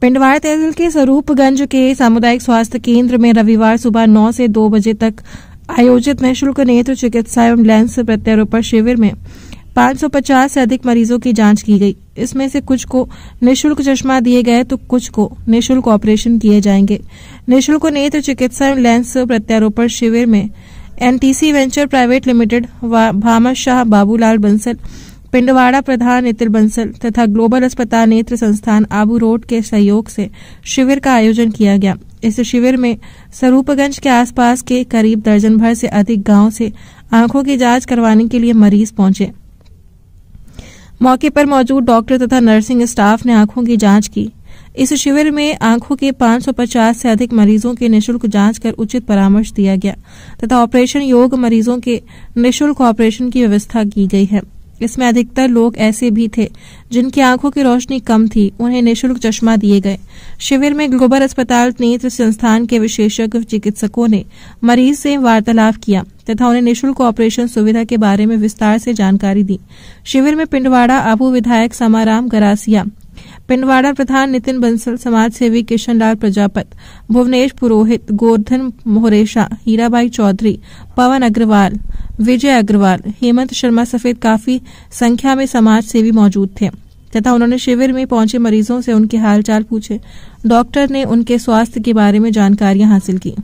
पिंडवाड़ा तहसील के स्वरूपगंज के सामुदायिक स्वास्थ्य केंद्र में रविवार सुबह नौ से दो बजे तक आयोजित निःशुल्क नेत्र चिकित्सा एवं लेंस प्रत्यारोपण शिविर में 550 से अधिक मरीजों की जांच की गई इसमें से कुछ को निशुल्क चश्मा दिए गए तो कुछ को निशुल्क ऑपरेशन किए जाएंगे निशुल्क नेत्र चिकित्सा एवं लेंस प्रत्यारोपण शिविर में एनटीसी वेंचर प्राइवेट लिमिटेड व भामा शाह बाबूलाल बंसल पिंडवाड़ा प्रधान नेत्र बंसल तथा ग्लोबल अस्पताल नेत्र संस्थान आबू रोड के सहयोग से शिविर का आयोजन किया गया इस शिविर में स्वरूपगंज के आसपास के करीब दर्जन भर से अधिक गांव से आंखों की जांच करवाने के लिए मरीज पहुंचे मौके पर मौजूद डॉक्टर तथा नर्सिंग स्टाफ ने आंखों की जांच की इस शिविर में आंखों के 550 से अधिक मरीजों के निशुल्क जांच कर उचित परामर्श दिया गया तथा ऑपरेशन योग मरीजों के निशुल्क ऑपरेशन की व्यवस्था की गई है इसमें अधिकतर लोग ऐसे भी थे जिनकी आंखों की रोशनी कम थी उन्हें निशुल्क चश्मा दिए गए शिविर में ग्लोबल अस्पताल नेत्र संस्थान के विशेषज्ञ चिकित्सकों ने मरीज से वार्तालाप किया तथा उन्हें निशुल्क ऑपरेशन सुविधा के बारे में विस्तार से जानकारी दी शिविर में पिंडवाड़ा आबू विधायक समाराम गरासिया पिंडवाड़ा प्रधान नितिन बंसल समाज सेवी किशनलाल प्रजापत भुवनेश पुरोहित गोर्धन मोहरेशा हीराबाई चौधरी पवन अग्रवाल विजय अग्रवाल हेमंत शर्मा सफेद काफी संख्या में समाज सेवी मौजूद थे तथा उन्होंने शिविर में पहुंचे मरीजों से उनके हालचाल पूछे डॉक्टर ने उनके स्वास्थ्य के बारे में जानकारियां हासिल की